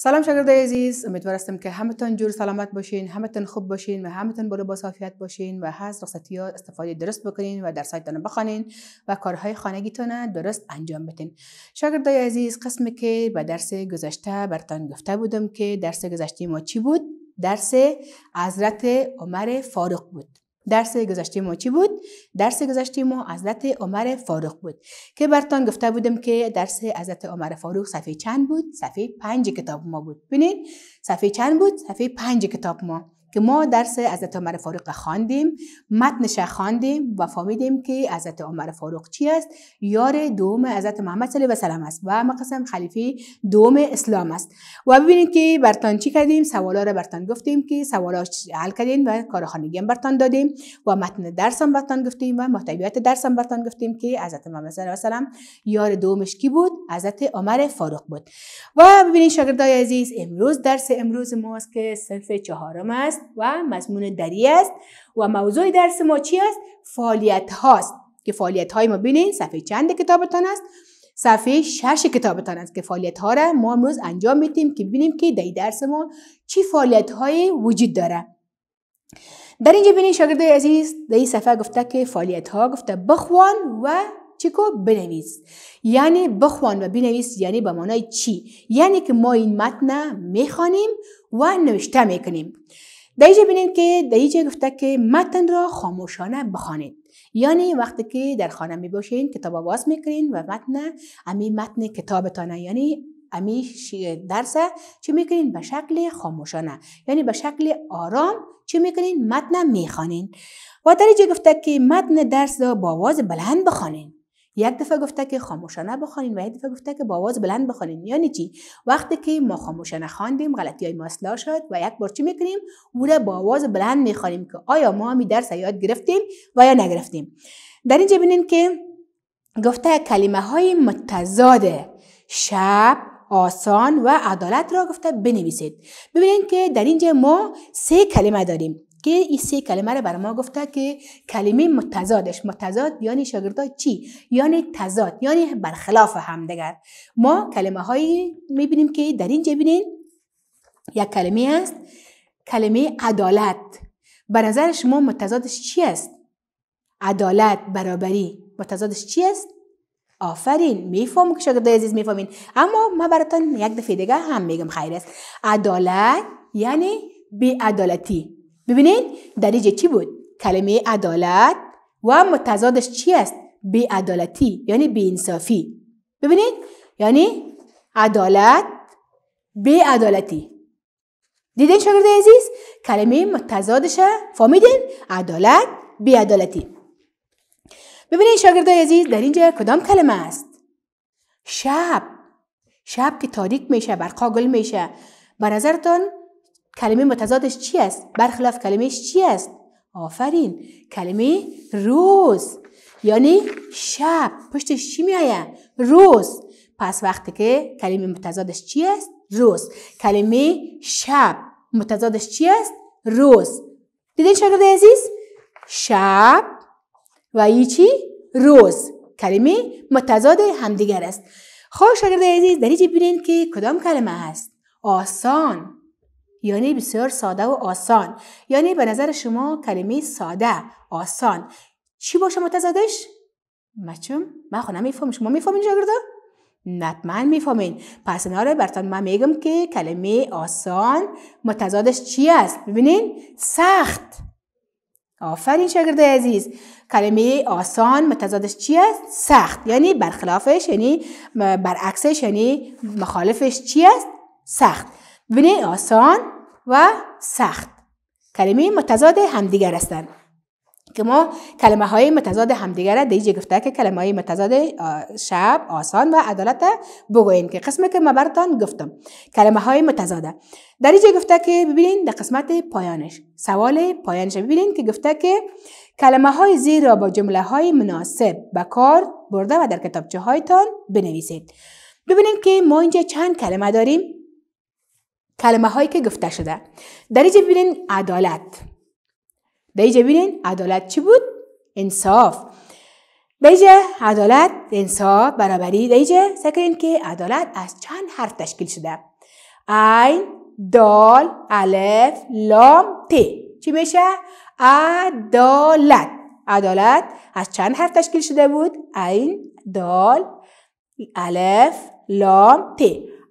سلام شاگردای عزیز امیدوارستم که همتان جور سلامت باشین همتان خوب باشین و همتان بالا با صافیت باشین و هز رخصتی ها استفاده درست بکنین و درسایتان بخوانین و کارهای خانگیتان درست انجام بدین شاگردای عزیز قسمی که به درس گذشته برتان گفته بودم که درس گذشته ما چی بود درس حضرت عمر فاروق بود درس گذشته ما چی بود درس گذشته ما حضرت عمر فاروق بود که برتان گفته بودم که درس حضرت عمر فاروق صفحه چند بود صفحه پنج کتاب ما بود ببینید صفحه چند بود صفحه پنج کتاب ما که ما درس حضرت عمر فاروق خواندیم متنش خواندیم و فهمیدیم که حضرت عمر فاروق چی است یار دوم حضرت محمد صلی الله علیه و است و قسم خلیفه دوم اسلام است و ببینید که برتان چی کردیم سوالا برتان گفتیم که سوالا حل کردیم و کار خانگی هم برتان دادیم و متن درس هم برتان گفتیم و محتویات درس هم برتان گفتیم که حضرت محمد صلی الله علیه یار دومش کی بود حضرت عمر فاروق بود و ببینید شاگردای عزیز امروز درس امروز ما است که صرف چهارم است است و مضمون دری است و موضوع درس ما چی است فعالیت هاست که فعالیت های ما ببینید صفحه چند کتابتان است صفحه شش کتابتان است که فعالیت ها را ما امروز انجام میدیم که ببینیم که در درس ما چی فعالیت های وجود داره در اینجا بینید شاگرد عزیز در این صفحه گفته که فعالیت ها گفته بخوان و چیکو بنویس یعنی بخوان و بنویس یعنی به معنای چی یعنی که ما این متن میخوانیم و نوشته میکنیم دیجه بینید که دیجه گفته که متن را خاموشانه بخوانید یعنی وقتی که در خانه می باشین کتاب آواز میکنین و متن امی متن کتابتانه یعنی امی درس چی میکنین به شکل خاموشانه یعنی به شکل آرام چی میکنین متن میخوانین و اینجا گفته که متن درس را با آواز بلند بخوانین یک دفعه گفته که خاموشانه بخوانین و یک دفعه گفته که با آواز بلند بخوانیم یعنی چی وقتی که ما خاموشانه خواندیم غلطی های ما اصلاح شد و یک بار چی میکنیم او را با آواز بلند میخوانیم که آیا ما می درس یاد گرفتیم و یا نگرفتیم در اینجا ببینین که گفته کلمه های متضاد شب آسان و عدالت را گفته بنویسید ببینید که در اینجا ما سه کلمه داریم که این سه کلمه رو بر ما گفته که کلمه متضادش متضاد یعنی شاگردا چی یعنی تضاد یعنی برخلاف همدگر ما کلمه هایی میبینیم که در اینجا ببینین یک کلمه است کلمه عدالت به نظر شما متضادش چی است عدالت برابری متضادش چی است آفرین میفهم که شاگردای عزیز میفهمین اما ما براتون یک دفعه دیگه هم میگم خیر است عدالت یعنی بیعدالتی ببینید اینجا چی بود کلمه عدالت و متضادش چی است بیعدالتی یعنی بیانصافی ببینید یعنی عدالت بیعدالتی دیدین شاگرد عزیز کلمه متضادشه فامیدین عدالت بیعدالتی ببینید شاگرد عزیز در اینجا کدام کلمه است شب شب که تاریک میشه برقا گل میشه به نظرتان کلمه متضادش چی است برخلاف کلمهش چی است آفرین کلمه روز یعنی شب پشتش چی می روز پس وقتی که کلمه متضادش چی است روز کلمه شب متضادش چی است روز دیدین شاگرد عزیز شب و چی روز کلمه متضاد همدیگر است خب شاگرد عزیز در اینجا ببینید که کدام کلمه است آسان یعنی بسیار ساده و آسان یعنی به نظر شما کلمه ساده آسان چی باشه متضادش مچم من خو نمیفهم شما میفهمین شاگردا نتمن میفهمین پس اینا رو برتان من میگم که کلمه آسان متضادش چی است ببینین سخت آفرین شاگرد عزیز کلمه آسان متضادش چی است سخت یعنی برخلافش یعنی برعکسش یعنی مخالفش چی است سخت ونی آسان و سخت کلمه متضاد همدیگر هستند که ما کلمه های متضاد همدیگر را دیجه گفته که کلمه های متضاد شب آسان و عدالت بگوین که قسمه که ما براتان گفتم کلمه های متضاده در اینجا گفته که ببینید در قسمت پایانش سوال پایانش ببینید که گفته که کلمه های زیر را با جمله های مناسب به کار برده و در کتابچه هایتان بنویسید ببینید که ما اینجا چند کلمه داریم کلمه هایی که گفته شده در اینجا ببینین عدالت در اینجا ببینین عدالت چی بود انصاف در اینجا عدالت انصاف برابری در اینجا سکرین که عدالت از چند حرف تشکیل شده این دال الف لام ت چی میشه عدالت عدالت از چند حرف تشکیل شده بود عین دال الف لام ت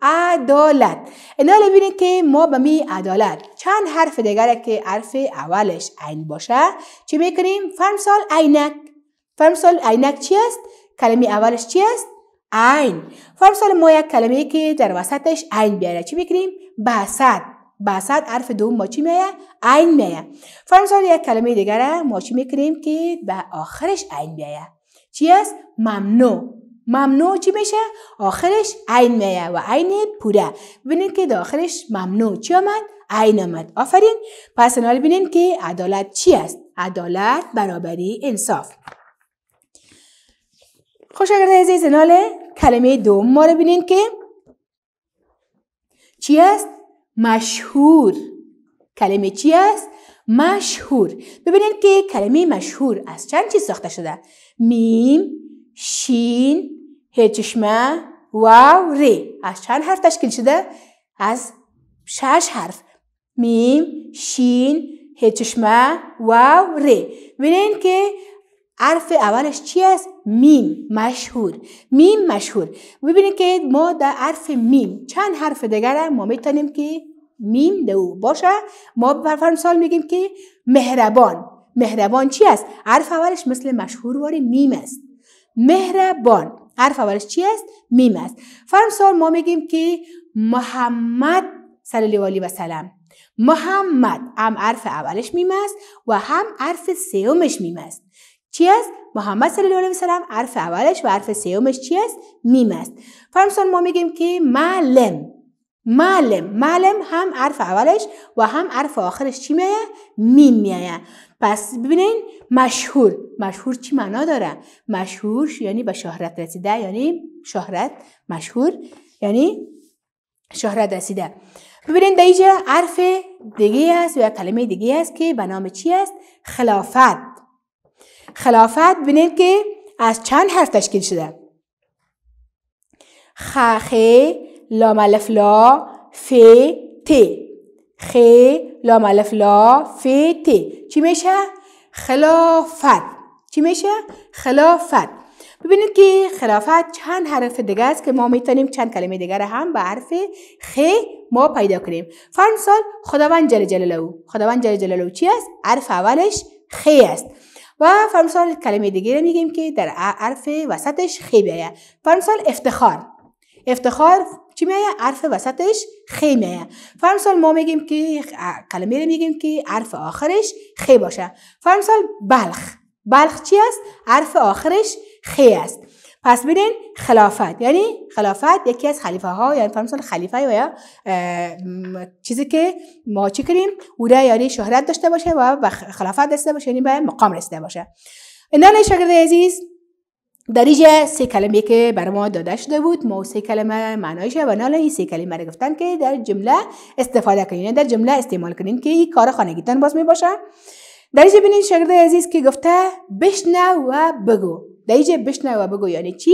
عدالت اینا رو که ما به می عدالت چند حرف دیگره که حرف اولش عین باشه چی میکنیم فرمسال عینک فرمسال عینک چی است کلمه اولش چی است عین فرمسال ما یک کلمه که در وسطش عین بیاره چی میکنیم بسد بسد حرف دوم ما چی میایه عین میایه فرمسال یک کلمه دیگره ما چی میکنیم که به آخرش عین بیاره؟ چی است ممنوع ممنوع چی میشه؟ آخرش عین میه و عین پوره ببینید که داخلش ممنوع چی آمد؟ عین آمد آفرین پس رو ببینید که عدالت چی است؟ عدالت برابری انصاف خوش آگرده عزیز کلمه دوم ما رو ببینید که چی است؟ مشهور کلمه چی است؟ مشهور ببینید که کلمه مشهور از چند چیز ساخته شده میم شین هچشمه واو ری از چند حرف تشکیل شده؟ از شش حرف میم شین هچشمه واو ری بینین که عرف اولش چی است؟ میم مشهور میم مشهور ببینید که ما در عرف میم چند حرف دیگره ما میتونیم که میم دو باشه ما بر سال میگیم که مهربان مهربان چی است؟ حرف اولش مثل مشهور واری میم است مهربان حرف اولش چی است میم است سال ما میگیم که محمد صلی الله علیه و سلم محمد هم حرف اولش میم است و هم عرف سومش میم است چی است محمد صلی الله علیه و سلم حرف اولش و عرف سومش چی است میم است فرمسان ما میگیم که معلم معلم معلم هم عرف اولش و هم عرف آخرش چی میایه؟ میم میایه پس ببینین مشهور مشهور چی معنا داره مشهور یعنی به شهرت رسیده یعنی شهرت مشهور یعنی شهرت رسیده ببینین در اینجا عرف دیگه است یا کلمه دیگه است که به نام چی است خلافت خلافت ببینین که از چند حرف تشکیل شده خ لام الف لا ف ت خ لام الف لا ف چی میشه خلافت چی میشه خلافت ببینید که خلافت چند حرف دیگه است که ما میتونیم چند کلمه دیگر هم به حرف خ ما پیدا کنیم فرض سال خداوند جل جلاله خداوند جل جلاله چی است حرف اولش خ است و فرمثال کلمه دیگه میگیم که در حرف وسطش خی بیاید فرمثال افتخار افتخار چی میایه عرف وسطش خی میایه فرمسال ما میگیم که کلمه رو میگیم که عرف آخرش خی باشه فرمسال بلخ بلخ چی است عرف آخرش خی است پس ببین خلافت یعنی خلافت یکی از خلیفه ها یعنی فرمسال خلیفه یا چیزی که ما چی کنیم او یعنی شهرت داشته باشه و خلافت داشته باشه یعنی به مقام رسیده باشه اینا شاگرد عزیز در اینجا سه کلمه که بر ما داده شده بود ما سه کلمه معنایش و نالا این سه کلمه را گفتن که در جمله استفاده کنین در جمله استعمال کنین که این کار خانگیتان باز می باشه در اینجا بینین شاگرد عزیز که گفته بشنو و بگو در اینجا بشنو و بگو یعنی چی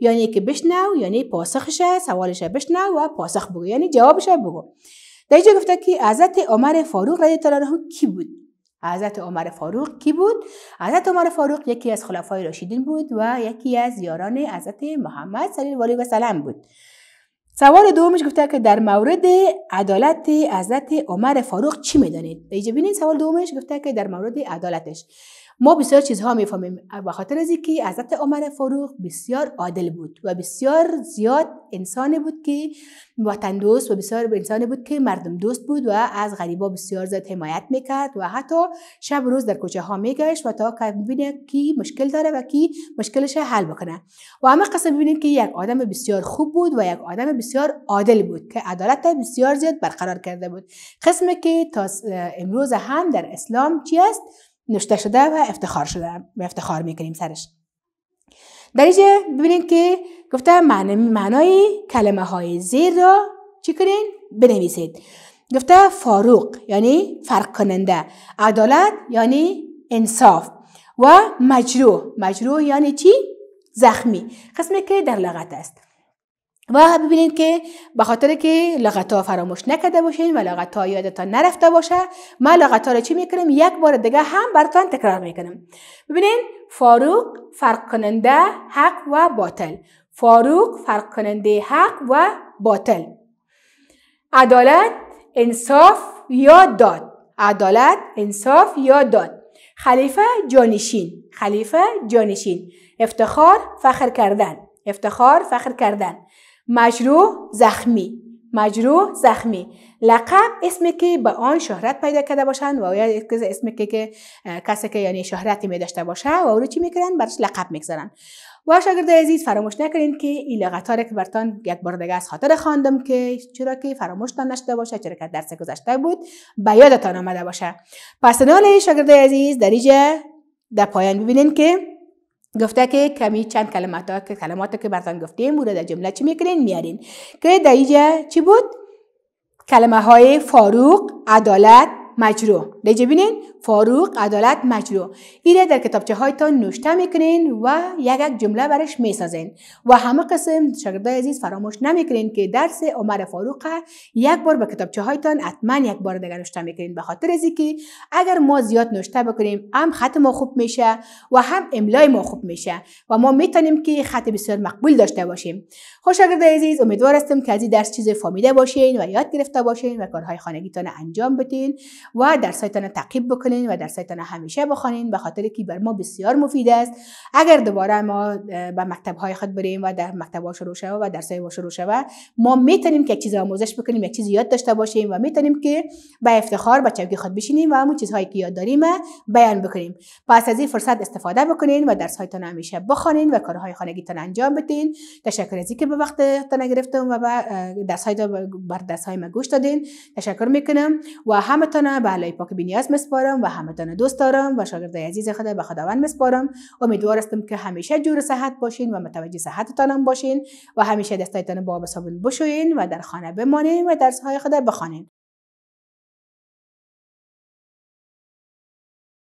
یعنی که بشنو یعنی پاسخشه سوالش بشنو و پاسخ بگو یعنی جوابش بگو در گفته که عزت عمر فاروق رضی اللہ کی بود حضرت عمر فاروق کی بود حضرت عمر فاروق یکی از خلفای راشدین بود و یکی از یاران حضرت محمد صلی الله علیه و سلم بود سوال دومش گفته که در مورد عدالت حضرت عمر فاروق چی میدانید؟ اینجا ببینید سوال دومش گفته که در مورد عدالتش ما بسیار چیزها میفهمیم و خاطر از که حضرت عمر فاروق بسیار عادل بود و بسیار زیاد انسان بود که وطن دوست و بسیار انسان بود که مردم دوست بود و از غریبا بسیار زیاد حمایت میکرد و حتی شب روز در کوچه ها میگشت و تا که ببینه کی مشکل داره و کی مشکلش حل بکنه و همه قصه ببینید که یک آدم بسیار خوب بود و یک آدم بسیار عادل بود که عدالت بسیار زیاد برقرار کرده بود قسمی که تا امروز هم در اسلام چی است نوشته شده و افتخار شده به افتخار میکنیم سرش در اینجا ببینید که گفته معنی معنای کلمه های زیر را چی کنین؟ بنویسید گفته فاروق یعنی فرق کننده عدالت یعنی انصاف و مجروح مجروح یعنی چی؟ زخمی قسمی که در لغت است و ببینید که به خاطر که لغت ها فراموش نکرده باشین و لغت ها یادتان نرفته باشه ما لغت ها رو چی میکنم یک بار دیگه هم براتان تکرار میکنم ببینین فاروق فرق کننده حق و باطل فاروق فرق کننده حق و باطل عدالت انصاف یا داد عدالت انصاف یا داد خلیفه جانشین خلیفه جانشین افتخار فخر کردن افتخار فخر کردن مجروح زخمی مجروح زخمی لقب اسمی که به آن شهرت پیدا کرده باشند و یا اسمی که, که کسی که یعنی شهرتی می داشته باشه و او رو چی میکنن برش لقب میگذارن و شاگرد عزیز فراموش نکنین که این لغت که برتان یک بار دیگه از خاطر خواندم که چرا که فراموشتان نشده باشه چرا که درس گذشته بود به یادتان آمده باشه پس نال شاگرد عزیز در اینجا در پایان ببینین که گفته که کمی چند کلمات که کلمات که برتان گفتیم بوده در جمله چی میکنین میارین که در چی بود کلمه های فاروق عدالت مجروح بینین فاروق عدالت مجروح ایره در کتابچه هایتان نوشته میکنین و یک یک جمله برش میسازین و همه قسم شاگردای عزیز فراموش نمیکنین که درس عمر فاروق یک بار به کتابچه هایتان حتما یک بار دیگه نوشته میکنین به خاطر از که اگر ما زیاد نوشته بکنیم هم خط ما خوب میشه و هم املای ما خوب میشه و ما میتونیم که خط بسیار مقبول داشته باشیم خوش خب شاگردای عزیز امیدوار هستم که از درس چیز فامیده باشین و یاد گرفته باشین و کارهای خانگیتان انجام بدین و در سایتنا تعقیب بکنین و در سایتنا همیشه بخوانین به خاطر که بر ما بسیار مفید است اگر دوباره ما به مکتب های خود بریم و در مکتب ها شروع شوه و سایت ها شروع شوه ما میتونیم که یک چیز آموزش بکنیم یک چیز یاد داشته باشیم و میتونیم که با افتخار به خود بشینیم و همون چیزهایی که یاد داریم بیان بکنیم پس از این فرصت استفاده بکنین و در هایتان همیشه بخوانین و کارهای خانگیتان انجام بدین تشکر از که به وقت تن گرفتم و به درس بر درس های ما گوش دادین تشکر میکنم و همتون به علای پاک بینیاز مسپارم و همتان دوست دارم و شاگردای عزیز خدا به خداوند مسپارم امیدوار هستم که همیشه جور صحت باشین و متوجه صحتتان باشین و همیشه دستایتان با صابون بشوین و در خانه بمانین و درس های خدا بخوانین